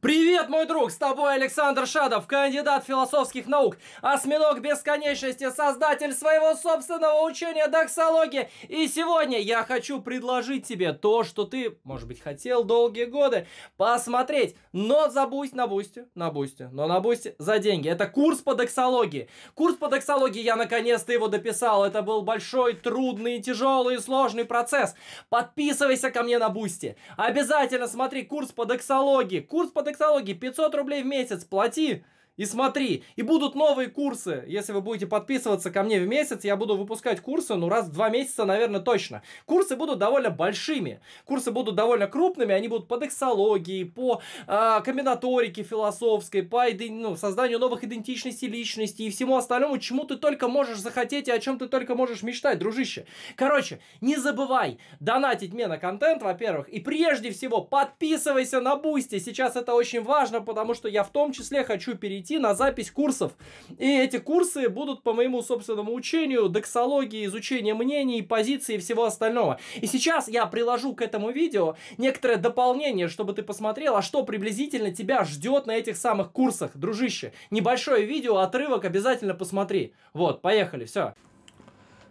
Привет, мой друг! С тобой Александр Шадов, кандидат философских наук, осьминог бесконечности, создатель своего собственного учения доксологии. И сегодня я хочу предложить тебе то, что ты, может быть, хотел долгие годы посмотреть, но забудь на бусте, на бусте, но на бусте за деньги. Это курс по доксологии. Курс по доксологии, я наконец-то его дописал. Это был большой, трудный, тяжелый сложный процесс. Подписывайся ко мне на бусте. Обязательно смотри курс по доксологии. Курс по Яндекс.Алоги 500 рублей в месяц, плати! И смотри, и будут новые курсы. Если вы будете подписываться ко мне в месяц, я буду выпускать курсы, ну, раз в два месяца, наверное, точно. Курсы будут довольно большими. Курсы будут довольно крупными, они будут по дексологии, по э, комбинаторике философской, по ну, созданию новых идентичностей личности и всему остальному, чему ты только можешь захотеть и о чем ты только можешь мечтать, дружище. Короче, не забывай донатить мне на контент, во-первых, и прежде всего подписывайся на Бусти. Сейчас это очень важно, потому что я в том числе хочу перейти прийти на запись курсов. И эти курсы будут по моему собственному учению, дексологии, изучение мнений, позиций и всего остального. И сейчас я приложу к этому видео некоторое дополнение, чтобы ты посмотрел, а что приблизительно тебя ждет на этих самых курсах, дружище. Небольшое видео, отрывок обязательно посмотри. Вот, поехали, все.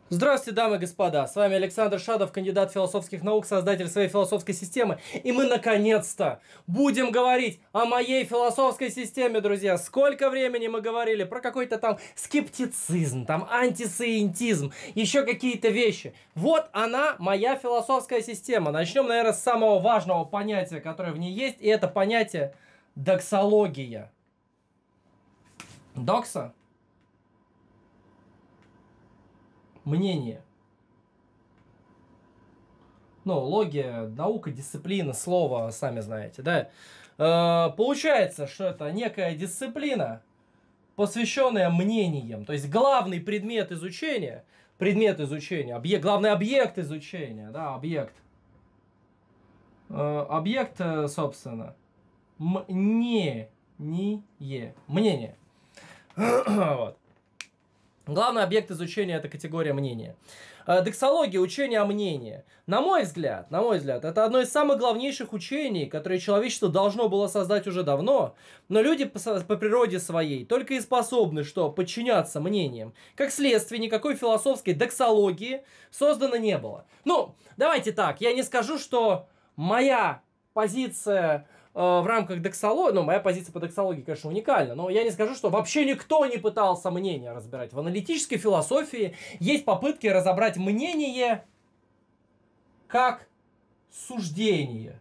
Здравствуйте, дамы и господа! С вами Александр Шадов, кандидат философских наук, создатель своей философской системы. И мы, наконец-то, будем говорить о моей философской системе, друзья. Сколько времени мы говорили про какой-то там скептицизм, там антисциентизм, еще какие-то вещи. Вот она, моя философская система. Начнем, наверное, с самого важного понятия, которое в ней есть, и это понятие доксология. Докса – мнение. Ну, логия, наука, дисциплина, слово, сами знаете, да. Э, получается, что это некая дисциплина, посвященная мнениям. То есть главный предмет изучения, предмет изучения, объект, главный объект изучения, да, объект. Э, объект, э, собственно, мнение. Мнение. вот. Главный объект изучения – это категория мнения. Э, дексология – учение о мнении. На мой взгляд, на мой взгляд, это одно из самых главнейших учений, которые человечество должно было создать уже давно, но люди по, по природе своей только и способны, что подчиняться мнениям. Как следствие, никакой философской дексологии создано не было. Ну, давайте так, я не скажу, что моя позиция Э, в рамках дексологии, ну, моя позиция по дексологии, конечно, уникальна, но я не скажу, что вообще никто не пытался мнение разбирать. В аналитической философии есть попытки разобрать мнение как суждение.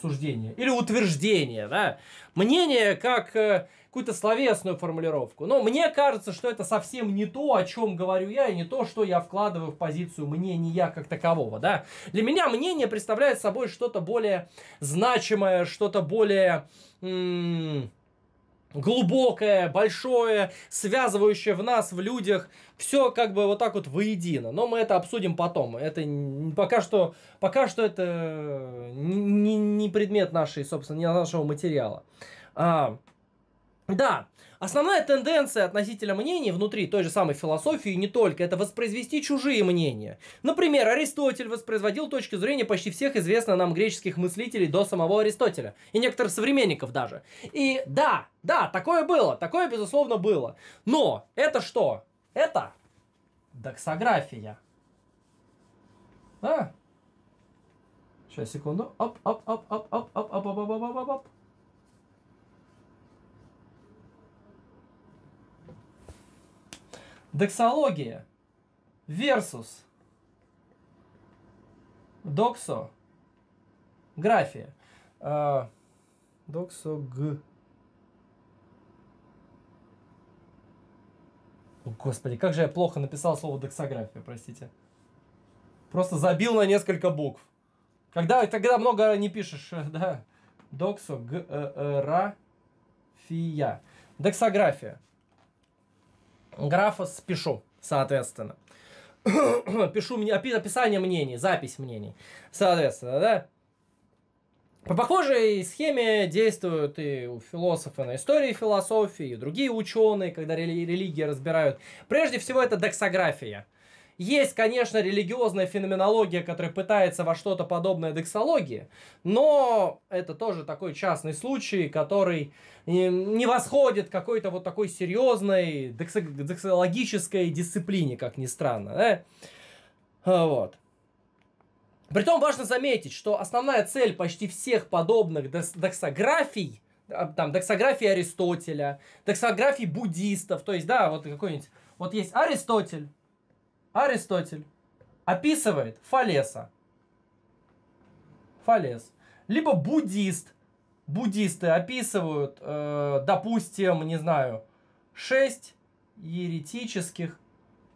Суждение. Или утверждение, да. Мнение как э, какую-то словесную формулировку. Но мне кажется, что это совсем не то, о чем говорю я, и не то, что я вкладываю в позицию мнения как такового, да. Для меня мнение представляет собой что-то более значимое, что-то более... глубокое, большое, связывающее в нас, в людях, все как бы вот так вот воедино. Но мы это обсудим потом. Это пока что, пока что это э, не, не предмет нашей, собственно, не нашего материала. А, да, основная тенденция относительно мнений внутри той же самой философии не только, это воспроизвести чужие мнения. Например, Аристотель воспроизводил точки зрения почти всех известных нам греческих мыслителей до самого Аристотеля, и некоторых современников даже. И да, да, такое было, такое безусловно было. Но это что? Это доксография. Да. Сейчас, секунду. Оп, оп, оп, оп, оп, оп, оп, оп, оп, оп, оп. Доксология versus доксо графия. А, доксо г. господи, как же я плохо написал слово доксография, простите. Просто забил на несколько букв. Когда, тогда много не пишешь, э, да. Доксо г э, э, ра фия. Доксография. Графос пишу, соответственно. пишу описание мнений, запись мнений, соответственно, да. По похожей схеме действуют и у философы на истории философии, и другие ученые, когда рели- религии разбирают. Прежде всего, это доксография – есть, конечно, религиозная феноменология, которая пытается во что-то подобное дексологии, но это тоже такой частный случай, который не восходит какой-то вот такой серьезной дексологической дисциплине, как ни странно. Да? Э? Вот. Притом важно заметить, что основная цель почти всех подобных дексографий, а, там, дексографии Аристотеля, дексографии буддистов, то есть, да, вот какой-нибудь, вот есть Аристотель, Аристотель описывает фалеса. Фалес. Либо буддист. Буддисты описывают, э, допустим, не знаю, шесть еретических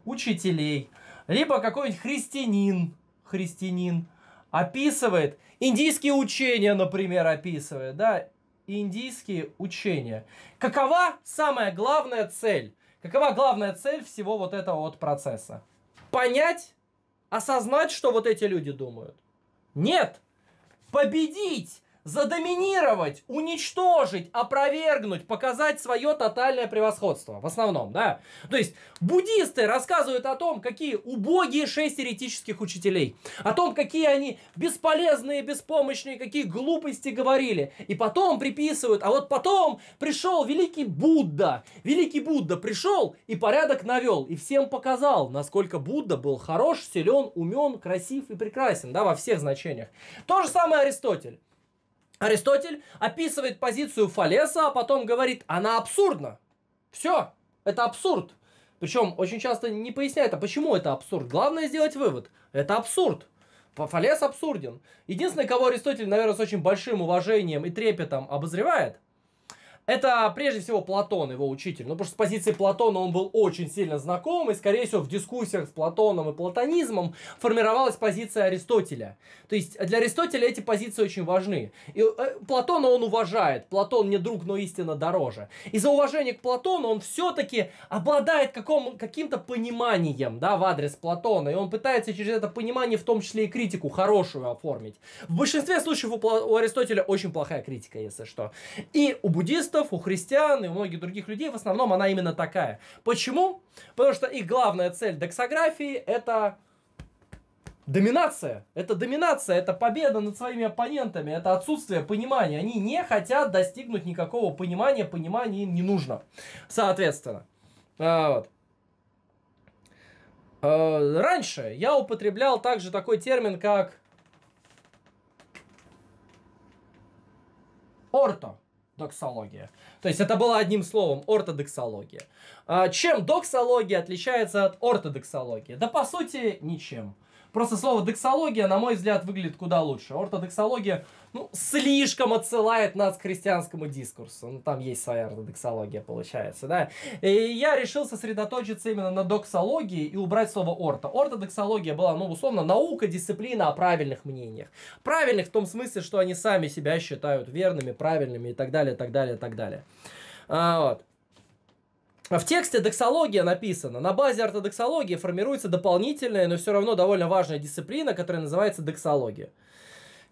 учителей. Либо какой-нибудь христианин. Христианин описывает индийские учения, например, описывает, да, индийские учения. Какова самая главная цель? Какова главная цель всего вот этого вот процесса? понять, осознать, что вот эти люди думают? Нет. Победить задоминировать, уничтожить, опровергнуть, показать свое тотальное превосходство. В основном, да? То есть буддисты рассказывают о том, какие убогие шесть еретических учителей. О том, какие они бесполезные, беспомощные, какие глупости говорили. И потом приписывают, а вот потом пришел великий Будда. Великий Будда пришел и порядок навел. И всем показал, насколько Будда был хорош, силен, умен, красив и прекрасен. Да, во всех значениях. То же самое Аристотель. Аристотель описывает позицию Фалеса, а потом говорит, она абсурдна. Все, это абсурд. Причем очень часто не поясняет, а почему это абсурд. Главное сделать вывод. Это абсурд. Фалес абсурден. Единственное, кого Аристотель, наверное, с очень большим уважением и трепетом обозревает – это прежде всего Платон, его учитель. Ну, потому что с позиции Платона он был очень сильно знаком, и, скорее всего, в дискуссиях с Платоном и платонизмом формировалась позиция Аристотеля. То есть для Аристотеля эти позиции очень важны. И э, Платона он уважает. Платон не друг, но истина дороже. Из-за уважения к Платону он все-таки обладает каком, каким-то пониманием да, в адрес Платона, и он пытается через это понимание, в том числе и критику, хорошую оформить. В большинстве случаев у, у Аристотеля очень плохая критика, если что. И у буддистов буддистов, у христиан и у многих других людей в основном она именно такая. Почему? Потому что их главная цель дексографии это Доминация. Это доминация, это победа над своими оппонентами, это отсутствие понимания. Они не хотят достигнуть никакого понимания, понимания им не нужно. Соответственно. А, вот. А, раньше я употреблял также такой термин, как орто. Доксология. То есть это было одним словом ортодоксология. А чем доксология отличается от ортодоксологии? Да по сути ничем. Просто слово дексология, на мой взгляд, выглядит куда лучше. Ортодексология, ну, слишком отсылает нас к христианскому дискурсу. Ну, там есть своя ортодоксология, получается, да. И я решил сосредоточиться именно на доксологии и убрать слово орто. Ортодоксология была, ну, условно, наука, дисциплина о правильных мнениях. Правильных в том смысле, что они сами себя считают верными, правильными и так далее, так далее, так далее. А, вот. В тексте доксология написана. На базе ортодоксологии формируется дополнительная, но все равно довольно важная дисциплина, которая называется доксология.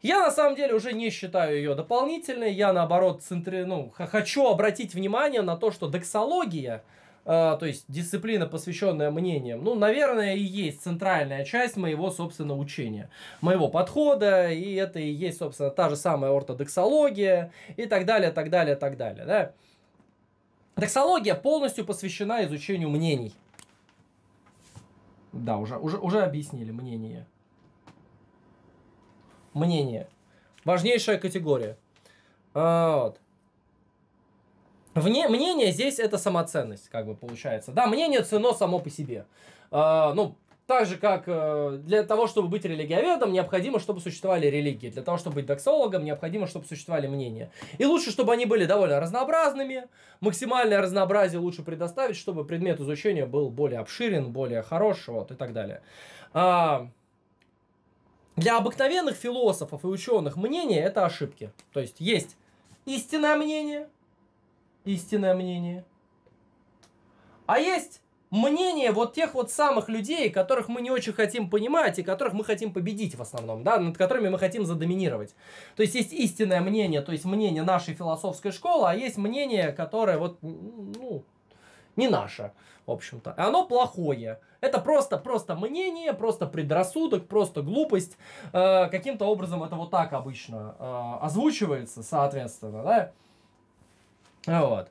Я на самом деле уже не считаю ее дополнительной. Я наоборот центри... ну, хочу обратить внимание на то, что доксология, э, то есть дисциплина, посвященная мнениям, ну, наверное, и есть центральная часть моего, собственно, учения, моего подхода, и это и есть, собственно, та же самая ортодоксология и так далее, так далее, так далее, да. Таксология полностью посвящена изучению мнений. Да, уже, уже, уже объяснили мнение. Мнение. Важнейшая категория. А, вот. Вне, мнение здесь это самоценность, как бы получается. Да, мнение ценно само по себе. Э, ну, так же, как э, для того, чтобы быть религиоведом, необходимо, чтобы существовали религии. Для того, чтобы быть доксологом, необходимо, чтобы существовали мнения. И лучше, чтобы они были довольно разнообразными. Максимальное разнообразие лучше предоставить, чтобы предмет изучения был более обширен, более хороший, вот, и так далее. А, для обыкновенных философов и ученых мнение – это ошибки. То есть есть истинное мнение, истинное мнение, а есть мнение вот тех вот самых людей, которых мы не очень хотим понимать и которых мы хотим победить в основном, да, над которыми мы хотим задоминировать. То есть есть истинное мнение, то есть мнение нашей философской школы, а есть мнение, которое вот, ну, не наше, в общем-то. Оно плохое. Это просто-просто мнение, просто предрассудок, просто глупость. Э, каким-то образом это вот так обычно э, озвучивается, соответственно, да? Вот.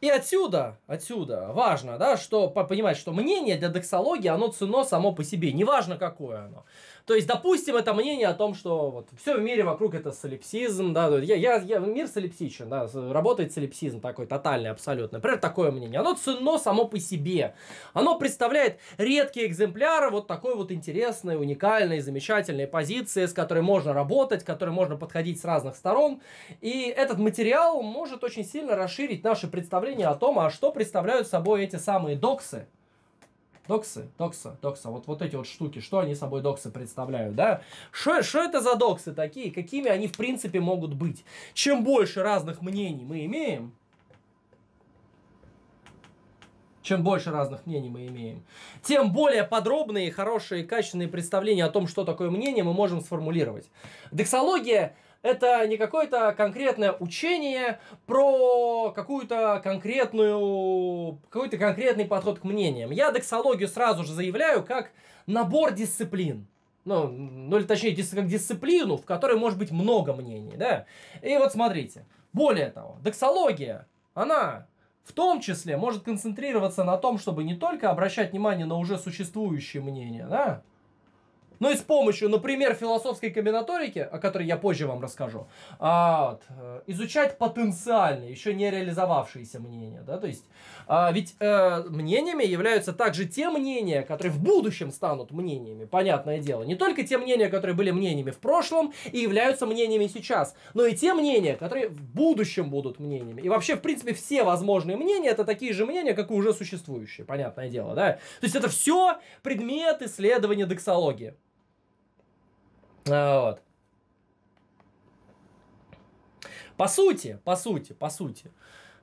И отсюда, отсюда важно, да, что понимать, что мнение для доксологии, оно ценно само по себе, неважно какое оно. То есть, допустим, это мнение о том, что вот все в мире вокруг это солипсизм, да, я, я, я, мир солипсичен, да, работает солипсизм такой тотальный абсолютно. Например, такое мнение. Оно ценно само по себе. Оно представляет редкие экземпляры вот такой вот интересной, уникальной, замечательной позиции, с которой можно работать, с которой можно подходить с разных сторон. И этот материал может очень сильно расширить наше представление о том, а что представляют собой эти самые доксы, Доксы, докса, докса. Вот, вот эти вот штуки, что они собой доксы представляют, да? Что это за доксы такие? Какими они в принципе могут быть? Чем больше разных мнений мы имеем, чем больше разных мнений мы имеем, тем более подробные, хорошие, качественные представления о том, что такое мнение, мы можем сформулировать. Дексология это не какое-то конкретное учение про какую-то конкретную, какой-то конкретный подход к мнениям. Я дексологию сразу же заявляю как набор дисциплин ну, ну или точнее, как дисциплину, в которой может быть много мнений, да. И вот смотрите, более того, доксология, она в том числе может концентрироваться на том, чтобы не только обращать внимание на уже существующие мнения, да, но ну и с помощью, например, философской комбинаторики, о которой я позже вам расскажу, а, вот, э, изучать потенциальные, еще не реализовавшиеся мнения. Да? То есть, а, ведь а, мнениями являются также те мнения, которые в будущем станут мнениями, понятное дело. Не только те мнения, которые были мнениями в прошлом и являются мнениями сейчас, но и те мнения, которые в будущем будут мнениями. И вообще, в принципе, все возможные мнения это такие же мнения, как и уже существующие, понятное дело. Да? То есть, это все предмет исследования дексологии. А Вот. По сути, по сути, по сути,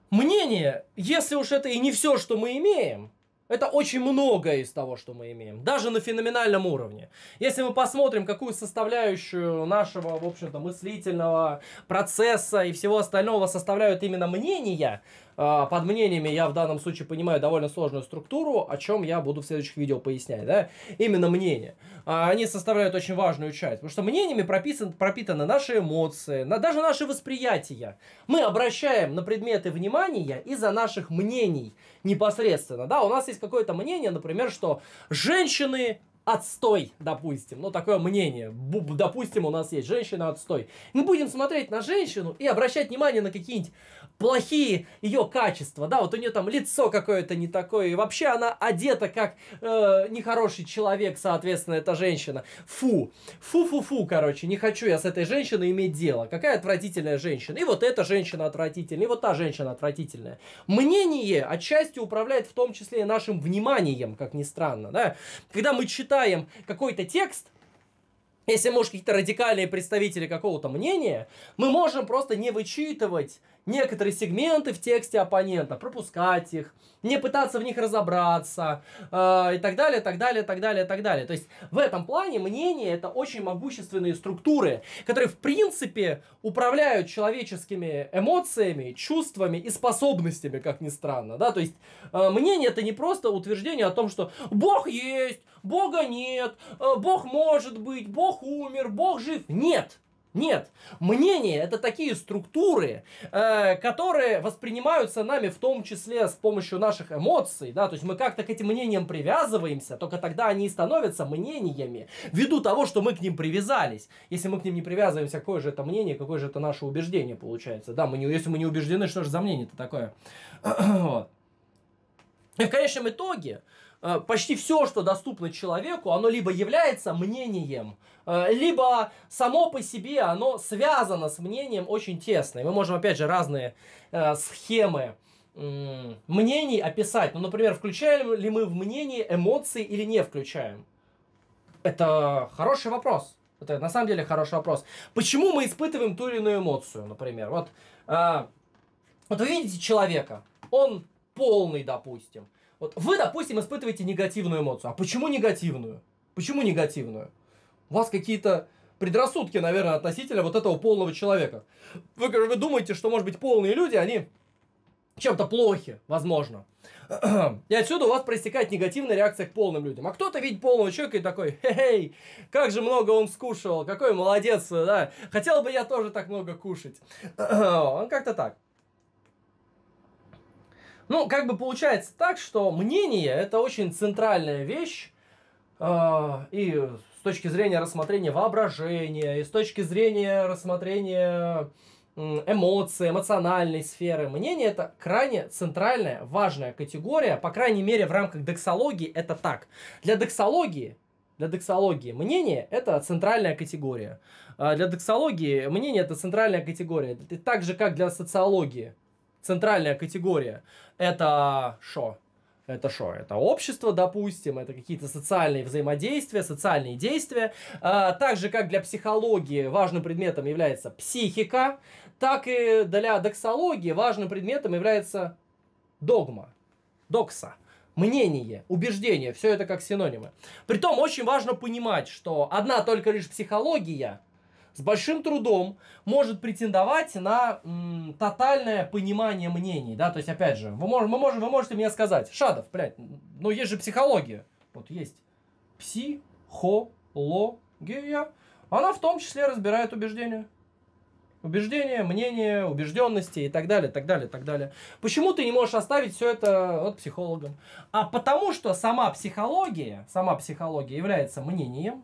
мнение, если уж это и не все, что мы имеем, это очень многое из того, что мы имеем, даже на феноменальном уровне. Если мы посмотрим, какую составляющую нашего, в общем-то, мыслительного процесса и всего остального составляют именно мнения, а, под мнениями я в данном случае понимаю довольно сложную структуру, о чем я буду в следующих видео пояснять, да, именно мнения. А, они составляют очень важную часть, потому что мнениями прописан, пропитаны наши эмоции, на, даже наши восприятия. Мы обращаем на предметы внимания из-за наших мнений непосредственно, да, у нас есть какое-то мнение, например, что женщины отстой, допустим. Ну, такое мнение. Б допустим, у нас есть женщина отстой. Мы будем смотреть на женщину и обращать внимание на какие-нибудь плохие ее качества, да, вот у нее там лицо какое-то не такое, и вообще она одета как э, нехороший человек, соответственно, эта женщина. Фу, фу-фу-фу, короче, не хочу я с этой женщиной иметь дело. Какая отвратительная женщина. И вот эта женщина отвратительная, и вот та женщина отвратительная. Мнение отчасти управляет в том числе и нашим вниманием, как ни странно, да. Когда мы читаем какой-то текст, если мы уж какие-то радикальные представители какого-то мнения, мы можем просто не вычитывать некоторые сегменты в тексте оппонента, пропускать их, не пытаться в них разобраться э, и так далее, так далее, так далее, так далее. То есть в этом плане мнение это очень могущественные структуры, которые в принципе управляют человеческими эмоциями, чувствами и способностями, как ни странно. Да? То есть э, мнение это не просто утверждение о том, что Бог есть, Бога нет, э, Бог может быть, Бог умер, Бог жив. Нет, нет, мнения это такие структуры, э, которые воспринимаются нами в том числе с помощью наших эмоций, да, то есть мы как-то к этим мнениям привязываемся, только тогда они и становятся мнениями, ввиду того, что мы к ним привязались. Если мы к ним не привязываемся, какое же это мнение, какое же это наше убеждение получается, да, мы не, если мы не убеждены, что же за мнение-то такое. И в конечном итоге Э, почти все, что доступно человеку, оно либо является мнением, э, либо само по себе оно связано с мнением очень тесно. И мы можем, опять же, разные э, схемы мнений описать. Ну, например, включаем ли мы в мнение эмоции или не включаем? Это хороший вопрос. Это на самом деле хороший вопрос. Почему мы испытываем ту или иную эмоцию, например? Вот, э, вот вы видите человека, он полный, допустим. Вот вы, допустим, испытываете негативную эмоцию. А почему негативную? Почему негативную? У вас какие-то предрассудки, наверное, относительно вот этого полного человека. Вы, вы думаете, что, может быть, полные люди, они чем-то плохи, возможно. И отсюда у вас проистекает негативная реакция к полным людям. А кто-то видит полного человека и такой, хе-хей, как же много он скушал, какой молодец, да, хотел бы я тоже так много кушать. Он как-то так. Ну, как бы получается так, что мнение – это очень центральная вещь, э, и с точки зрения рассмотрения воображения, и с точки зрения рассмотрения эмоций, эмоциональной сферы. Мнение – это крайне центральная, важная категория, по крайней мере, в рамках дексологии это так. Для дексологии, для дексологии мнение – это центральная категория. А для дексологии мнение – это центральная категория. Так же, как для социологии – центральная категория. Это шо Это что? Это общество, допустим, это какие-то социальные взаимодействия, социальные действия. А, так же, как для психологии важным предметом является психика, так и для доксологии важным предметом является догма, докса мнение, убеждение, все это как синонимы. Притом очень важно понимать, что одна только лишь психология с большим трудом может претендовать на м, тотальное понимание мнений, да, то есть, опять же, вы, можем, мы можем, вы можете мне сказать, Шадов, блядь, ну есть же психология, вот есть психология, она в том числе разбирает убеждения. Убеждения, мнения, убежденности и так далее, так далее, так далее. Почему ты не можешь оставить все это вот психологам? А потому что сама психология, сама психология является мнением,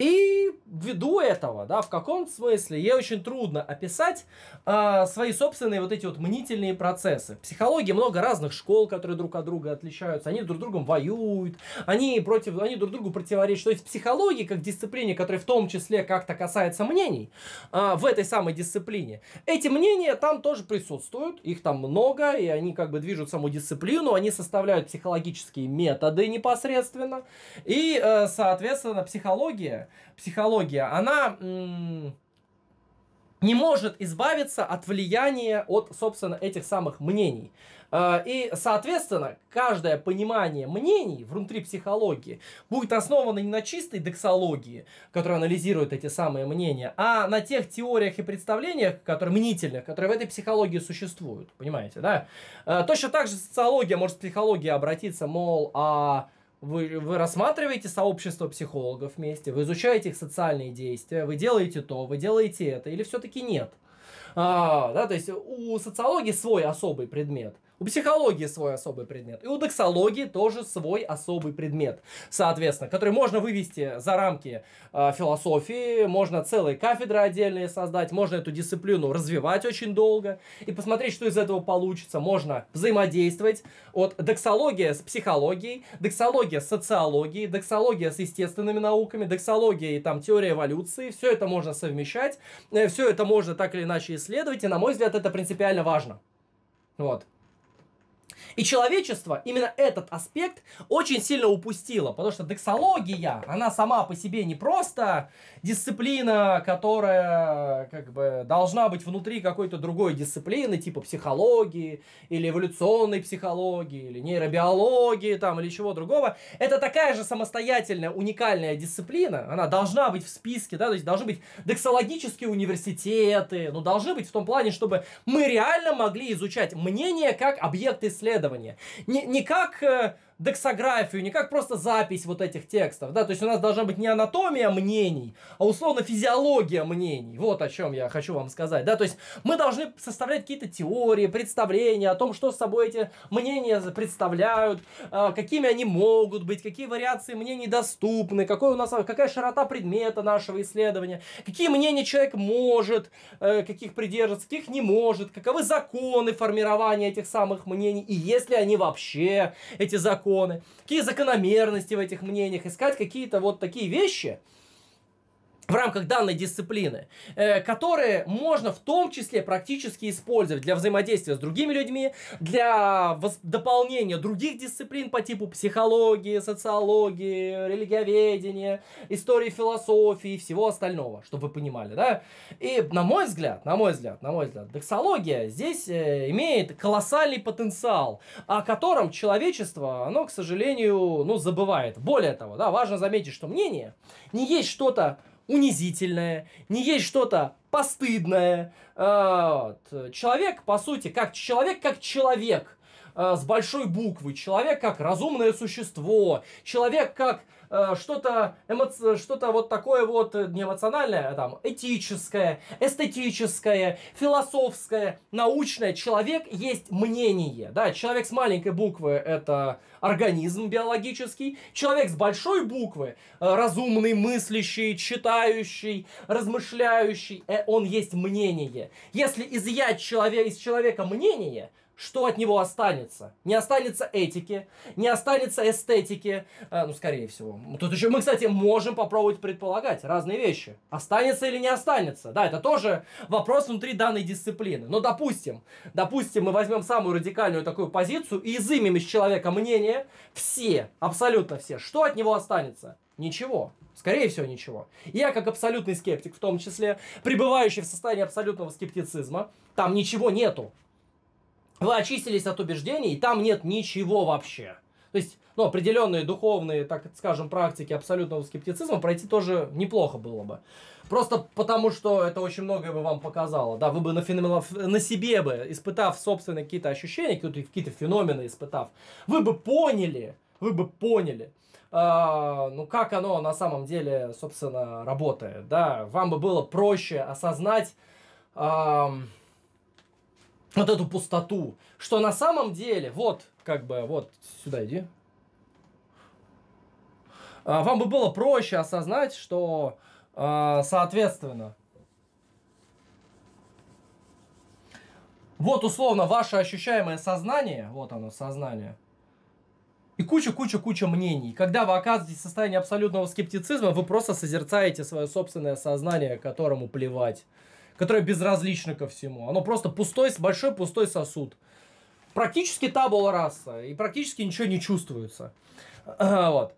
и ввиду этого, да, в каком смысле, ей очень трудно описать э, свои собственные вот эти вот мнительные процессы. В психологии много разных школ, которые друг от друга отличаются, они друг с другом воюют, они, против, они друг другу противоречат. То есть психология как дисциплине, которая в том числе как-то касается мнений, э, в этой самой дисциплине, эти мнения там тоже присутствуют, их там много, и они как бы движут саму дисциплину, они составляют психологические методы непосредственно, и, э, соответственно, психология психология, она не может избавиться от влияния от, собственно, этих самых мнений. Э, и, соответственно, каждое понимание мнений внутри психологии будет основано не на чистой дексологии, которая анализирует эти самые мнения, а на тех теориях и представлениях, которые мнительных, которые в этой психологии существуют. Понимаете, да? Э, точно так же социология может с психологией обратиться, мол, а вы, вы рассматриваете сообщество психологов вместе, вы изучаете их социальные действия, вы делаете то, вы делаете это, или все-таки нет. А, да, то есть у социологии свой особый предмет – у психологии свой особый предмет. И у доксологии тоже свой особый предмет, соответственно, который можно вывести за рамки э, философии, можно целые кафедры отдельные создать, можно эту дисциплину развивать очень долго и посмотреть, что из этого получится. Можно взаимодействовать от доксология с психологией, доксология с социологией, доксология с естественными науками, доксология и там теория эволюции. Все это можно совмещать, э, все это можно так или иначе исследовать, и, на мой взгляд, это принципиально важно. Вот. И человечество именно этот аспект очень сильно упустило, потому что дексология, она сама по себе не просто дисциплина, которая как бы должна быть внутри какой-то другой дисциплины, типа психологии или эволюционной психологии или нейробиологии там или чего другого. Это такая же самостоятельная, уникальная дисциплина, она должна быть в списке, да, то есть должны быть дексологические университеты, ну должны быть в том плане, чтобы мы реально могли изучать мнение как объект исследования исследования. Не, не как э, дексографию, не как просто запись вот этих текстов, да, то есть у нас должна быть не анатомия мнений, а условно физиология мнений, вот о чем я хочу вам сказать, да, то есть мы должны составлять какие-то теории, представления о том, что с собой эти мнения представляют, э, какими они могут быть, какие вариации мнений доступны, какой у нас, какая широта предмета нашего исследования, какие мнения человек может, э, каких придерживаться, каких не может, каковы законы формирования этих самых мнений, и если они вообще, эти законы, законы, какие закономерности в этих мнениях, искать какие-то вот такие вещи, в рамках данной дисциплины, э, которые можно в том числе практически использовать для взаимодействия с другими людьми, для дополнения других дисциплин по типу психологии, социологии, религиоведения, истории философии и всего остального, чтобы вы понимали, да? И на мой взгляд, на мой взгляд, на мой взгляд, доксология здесь э, имеет колоссальный потенциал, о котором человечество, оно, к сожалению, ну, забывает. Более того, да, важно заметить, что мнение не есть что-то унизительное, не есть что-то постыдное. А, вот. Человек, по сути, как человек, как человек а, с большой буквы, человек как разумное существо, человек как Э, что-то эмо... что-то вот такое вот э, не эмоциональное, а там этическое, эстетическое, философское, научное. Человек есть мнение, да, человек с маленькой буквы это организм биологический, человек с большой буквы э, разумный, мыслящий, читающий, размышляющий, он есть мнение. Если изъять человек из человека мнение, что от него останется? Не останется этики, не останется эстетики, э, ну, скорее всего. Тут еще мы, кстати, можем попробовать предполагать разные вещи. Останется или не останется? Да, это тоже вопрос внутри данной дисциплины. Но, допустим, допустим, мы возьмем самую радикальную такую позицию и изымем из человека мнение все, абсолютно все. Что от него останется? Ничего. Скорее всего, ничего. Я, как абсолютный скептик, в том числе, пребывающий в состоянии абсолютного скептицизма, там ничего нету вы очистились от убеждений, и там нет ничего вообще. То есть, ну, определенные духовные, так скажем, практики абсолютного скептицизма пройти тоже неплохо было бы. Просто потому, что это очень многое бы вам показало. Да, вы бы на, феномен... на себе бы, испытав собственные какие-то ощущения, какие-то, какие-то феномены испытав, вы бы поняли, вы бы поняли, э, ну, как оно на самом деле, собственно, работает, да. Вам бы было проще осознать... Э, вот эту пустоту, что на самом деле, вот, как бы, вот, сюда иди. А, вам бы было проще осознать, что, а, соответственно, вот условно ваше ощущаемое сознание, вот оно, сознание, и куча-куча-куча мнений. Когда вы оказываетесь в состоянии абсолютного скептицизма, вы просто созерцаете свое собственное сознание, которому плевать которое безразлично ко всему. Оно просто пустой, большой пустой сосуд. Практически табула раса, и практически ничего не чувствуется. Э, вот.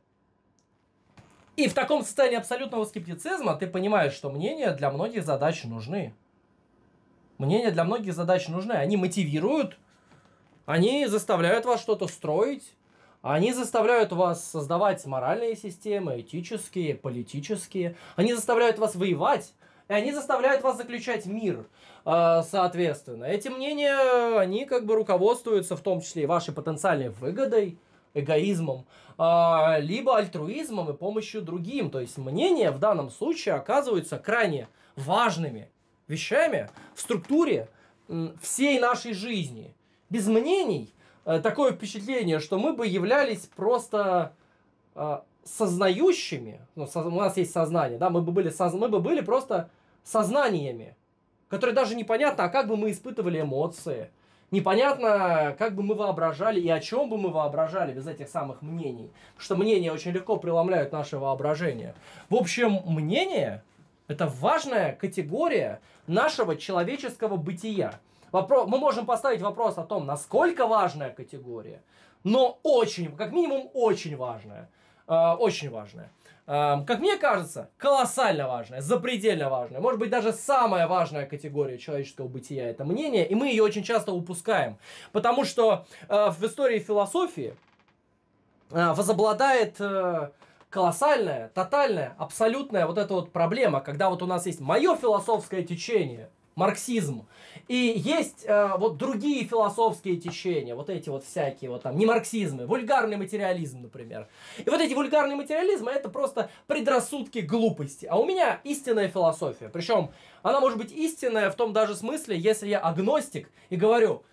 И в таком состоянии абсолютного скептицизма ты понимаешь, что мнения для многих задач нужны. Мнения для многих задач нужны. Они мотивируют, они заставляют вас что-то строить, они заставляют вас создавать моральные системы, этические, политические. Они заставляют вас воевать и они заставляют вас заключать мир, э, соответственно. Эти мнения, они как бы руководствуются в том числе и вашей потенциальной выгодой, эгоизмом, э, либо альтруизмом и помощью другим. То есть мнения в данном случае оказываются крайне важными вещами в структуре всей нашей жизни. Без мнений э, такое впечатление, что мы бы являлись просто сознающими, ну, у нас есть сознание, да, мы бы были, мы бы были просто сознаниями, которые даже непонятно, а как бы мы испытывали эмоции, непонятно, как бы мы воображали и о чем бы мы воображали без этих самых мнений, потому что мнения очень легко преломляют наше воображение. В общем, мнение – это важная категория нашего человеческого бытия. Вопро... Мы можем поставить вопрос о том, насколько важная категория, но очень, как минимум, очень важная. Э, очень важная как мне кажется, колоссально важная, запредельно важная, может быть, даже самая важная категория человеческого бытия – это мнение, и мы ее очень часто упускаем, потому что э, в истории философии э, возобладает э, колоссальная, тотальная, абсолютная вот эта вот проблема, когда вот у нас есть мое философское течение – марксизм. И есть э, вот другие философские течения, вот эти вот всякие вот там, не марксизмы, вульгарный материализм, например. И вот эти вульгарные материализмы это просто предрассудки глупости. А у меня истинная философия. Причем она может быть истинная в том даже смысле, если я агностик и говорю,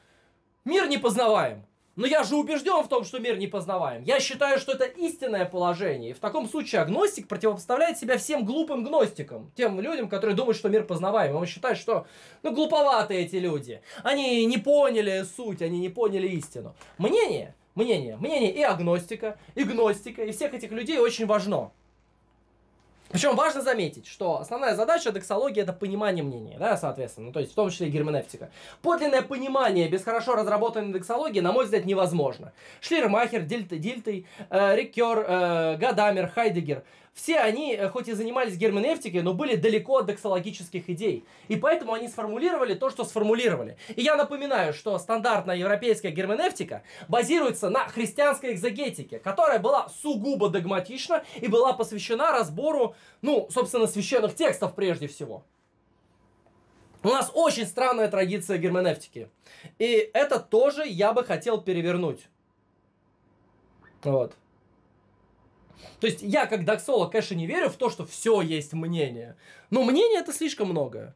мир непознаваем. Но я же убежден в том, что мир непознаваем. Я считаю, что это истинное положение. И в таком случае агностик противопоставляет себя всем глупым гностикам. Тем людям, которые думают, что мир познаваем. Он считает, что ну глуповаты эти люди. Они не поняли суть, они не поняли истину. Мнение, мнение, мнение и агностика, и гностика, и всех этих людей очень важно. Причем важно заметить, что основная задача дексологии – это понимание мнения, да, соответственно, ну, то есть в том числе и герменевтика. Подлинное понимание без хорошо разработанной дексологии, на мой взгляд, невозможно. Шлирмахер, Дильтый, Дильтый э, Рикер, э, Гадамер, Хайдегер – все они, э, хоть и занимались герменевтикой, но были далеко от доксологических идей. И поэтому они сформулировали то, что сформулировали. И я напоминаю, что стандартная европейская герменевтика базируется на христианской экзогетике, которая была сугубо догматична и была посвящена разбору, ну, собственно, священных текстов прежде всего. У нас очень странная традиция герменевтики. И это тоже я бы хотел перевернуть. Вот. То есть я, как доксолог, конечно, не верю в то, что все есть мнение. Но мнение это слишком многое.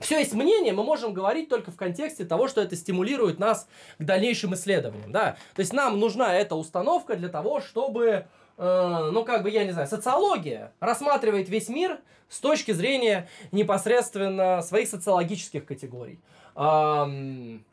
Все есть мнение, мы можем говорить только в контексте того, что это стимулирует нас к дальнейшим исследованиям. Да? То есть нам нужна эта установка для того, чтобы э, ну, как бы, я не знаю, социология рассматривает весь мир с точки зрения непосредственно своих социологических категорий. Эм,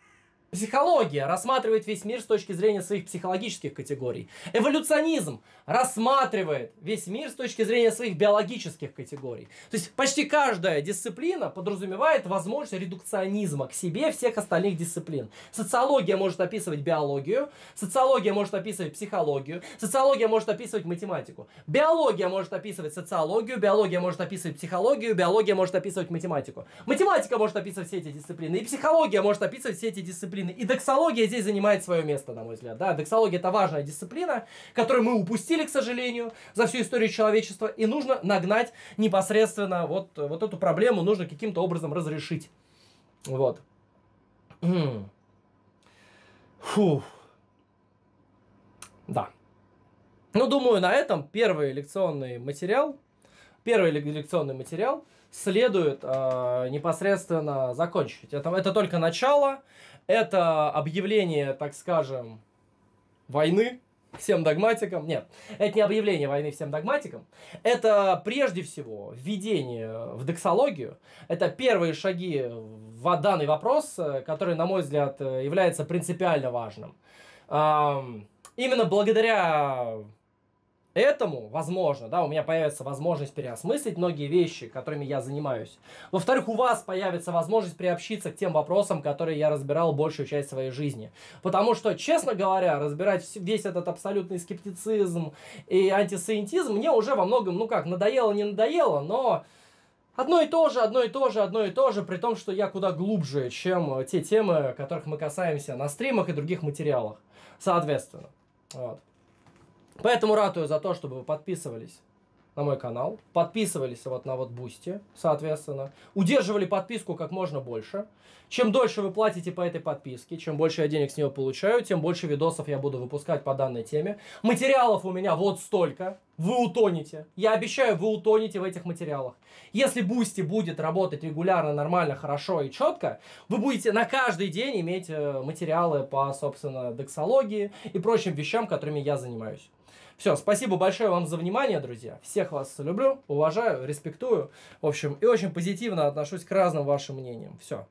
Психология рассматривает весь мир с точки зрения своих психологических категорий. Эволюционизм рассматривает весь мир с точки зрения своих биологических категорий. То есть почти каждая дисциплина подразумевает возможность редукционизма к себе всех остальных дисциплин. Социология может описывать биологию, социология может описывать психологию, социология может описывать математику. Биология может описывать социологию, биология может описывать психологию, биология может описывать математику. Математика может описывать все эти дисциплины, и психология может описывать все эти дисциплины дисциплины. И доксология здесь занимает свое место, на мой взгляд. Да, доксология это важная дисциплина, которую мы упустили, к сожалению, за всю историю человечества. И нужно нагнать непосредственно вот, вот эту проблему, нужно каким-то образом разрешить. Вот. Фух. Да. Ну, думаю, на этом первый лекционный материал, первый лекционный материал следует э, непосредственно закончить. Это, это только начало. Это объявление, так скажем, войны всем догматикам. Нет, это не объявление войны всем догматикам. Это прежде всего введение в доксологию. Это первые шаги в данный вопрос, который, на мой взгляд, является принципиально важным. Именно благодаря этому, возможно, да, у меня появится возможность переосмыслить многие вещи, которыми я занимаюсь. Во-вторых, у вас появится возможность приобщиться к тем вопросам, которые я разбирал большую часть своей жизни. Потому что, честно говоря, разбирать весь этот абсолютный скептицизм и антисциентизм мне уже во многом, ну как, надоело, не надоело, но... Одно и то же, одно и то же, одно и то же, при том, что я куда глубже, чем те темы, которых мы касаемся на стримах и других материалах, соответственно. Вот. Поэтому ратую за то, чтобы вы подписывались на мой канал, подписывались вот на вот Бусти, соответственно, удерживали подписку как можно больше. Чем дольше вы платите по этой подписке, чем больше я денег с нее получаю, тем больше видосов я буду выпускать по данной теме. Материалов у меня вот столько, вы утонете. Я обещаю, вы утонете в этих материалах. Если Бусти будет работать регулярно, нормально, хорошо и четко, вы будете на каждый день иметь э, материалы по, собственно, дексологии и прочим вещам, которыми я занимаюсь. Все, спасибо большое вам за внимание, друзья. Всех вас люблю, уважаю, респектую. В общем, и очень позитивно отношусь к разным вашим мнениям. Все.